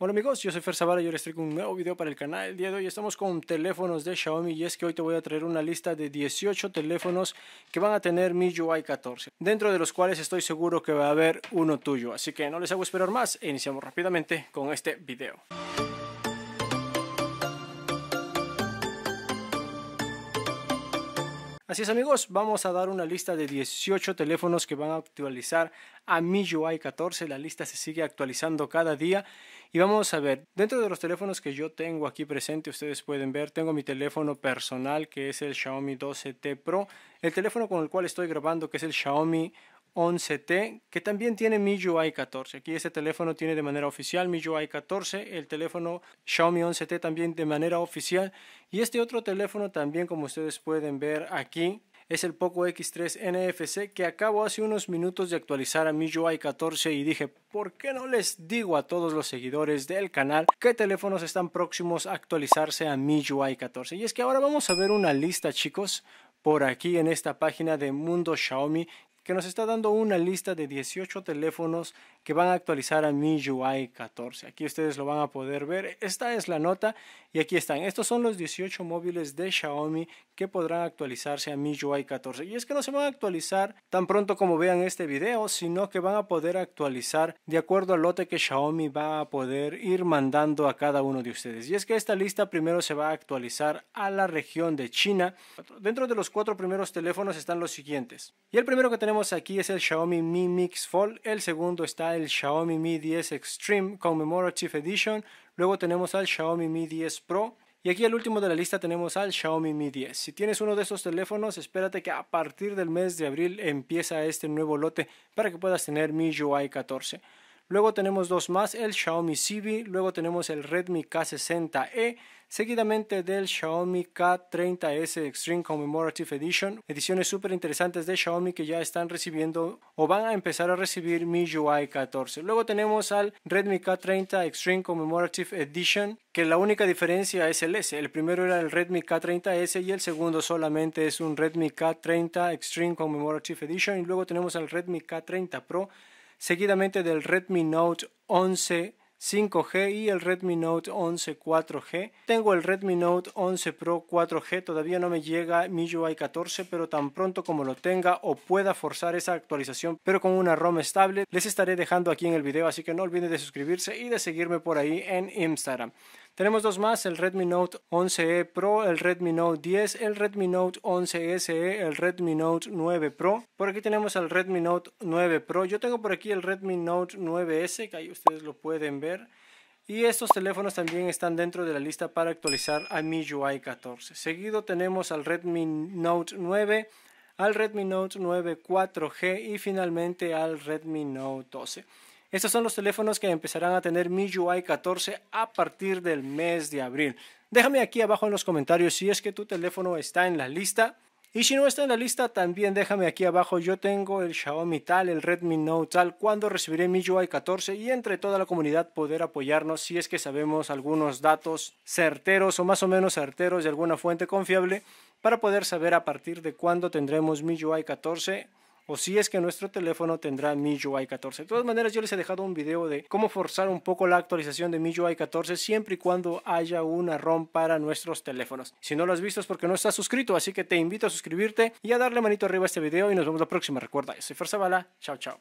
Bueno amigos, yo soy Fer Zavala y hoy les traigo un nuevo video para el canal. El día de hoy estamos con teléfonos de Xiaomi y es que hoy te voy a traer una lista de 18 teléfonos que van a tener MIUI 14, dentro de los cuales estoy seguro que va a haber uno tuyo. Así que no les hago esperar más e iniciamos rápidamente con este video. Así es amigos, vamos a dar una lista de 18 teléfonos que van a actualizar a mi UI 14. La lista se sigue actualizando cada día y vamos a ver, dentro de los teléfonos que yo tengo aquí presente, ustedes pueden ver, tengo mi teléfono personal que es el Xiaomi 12T Pro, el teléfono con el cual estoy grabando que es el Xiaomi 11T, que también tiene MIUI 14. Aquí este teléfono tiene de manera oficial MIUI 14, el teléfono Xiaomi 11T también de manera oficial y este otro teléfono también como ustedes pueden ver aquí es el Poco X3 NFC que acabo hace unos minutos de actualizar a MIUI 14 y dije, ¿por qué no les digo a todos los seguidores del canal qué teléfonos están próximos a actualizarse a MIUI 14? Y es que ahora vamos a ver una lista, chicos, por aquí en esta página de Mundo Xiaomi que nos está dando una lista de 18 teléfonos que van a actualizar a MIUI 14. Aquí ustedes lo van a poder ver. Esta es la nota y aquí están. Estos son los 18 móviles de Xiaomi que podrán actualizarse a MIUI 14. Y es que no se van a actualizar tan pronto como vean este video, sino que van a poder actualizar de acuerdo al lote que Xiaomi va a poder ir mandando a cada uno de ustedes. Y es que esta lista primero se va a actualizar a la región de China. Dentro de los cuatro primeros teléfonos están los siguientes. Y el primero que tenemos aquí es el Xiaomi Mi Mix Fold, el segundo está el Xiaomi Mi 10 Extreme Commemorative Edition, luego tenemos al Xiaomi Mi 10 Pro, y aquí el último de la lista tenemos al Xiaomi Mi 10. Si tienes uno de estos teléfonos, espérate que a partir del mes de abril empieza este nuevo lote para que puedas tener Mi UI 14. Luego tenemos dos más, el Xiaomi Civi, luego tenemos el Redmi K60e, seguidamente del Xiaomi K30S Extreme Commemorative Edition, ediciones súper interesantes de Xiaomi que ya están recibiendo o van a empezar a recibir MIUI 14. Luego tenemos al Redmi K30 Extreme Commemorative Edition, que la única diferencia es el S. El primero era el Redmi K30S y el segundo solamente es un Redmi K30 Extreme Commemorative Edition. Y luego tenemos al Redmi K30 Pro seguidamente del Redmi Note 11 5G y el Redmi Note 11 4G. Tengo el Redmi Note 11 Pro 4G, todavía no me llega UI 14, pero tan pronto como lo tenga o pueda forzar esa actualización, pero con una ROM estable, les estaré dejando aquí en el video, así que no olviden de suscribirse y de seguirme por ahí en Instagram. Tenemos dos más, el Redmi Note 11e e Pro, el Redmi Note 10, el Redmi Note 11 SE, el Redmi Note 9 Pro. Por aquí tenemos el Redmi Note 9 Pro. Yo tengo por aquí el Redmi Note 9S, que ahí ustedes lo pueden ver. Y estos teléfonos también están dentro de la lista para actualizar a MIUI 14. Seguido tenemos al Redmi Note 9, al Redmi Note 9 4G y finalmente al Redmi Note 12. Estos son los teléfonos que empezarán a tener MIUI 14 a partir del mes de abril. Déjame aquí abajo en los comentarios si es que tu teléfono está en la lista. Y si no está en la lista, también déjame aquí abajo. Yo tengo el Xiaomi tal, el Redmi Note tal. ¿Cuándo recibiré mi 14? Y entre toda la comunidad poder apoyarnos si es que sabemos algunos datos certeros o más o menos certeros de alguna fuente confiable para poder saber a partir de cuándo tendremos mi 14 o si es que nuestro teléfono tendrá MIUI 14. De todas maneras, yo les he dejado un video de cómo forzar un poco la actualización de MIUI 14 siempre y cuando haya una ROM para nuestros teléfonos. Si no lo has visto es porque no estás suscrito, así que te invito a suscribirte y a darle manito arriba a este video y nos vemos la próxima. Recuerda, yo soy Fuerza Bala, chao chao.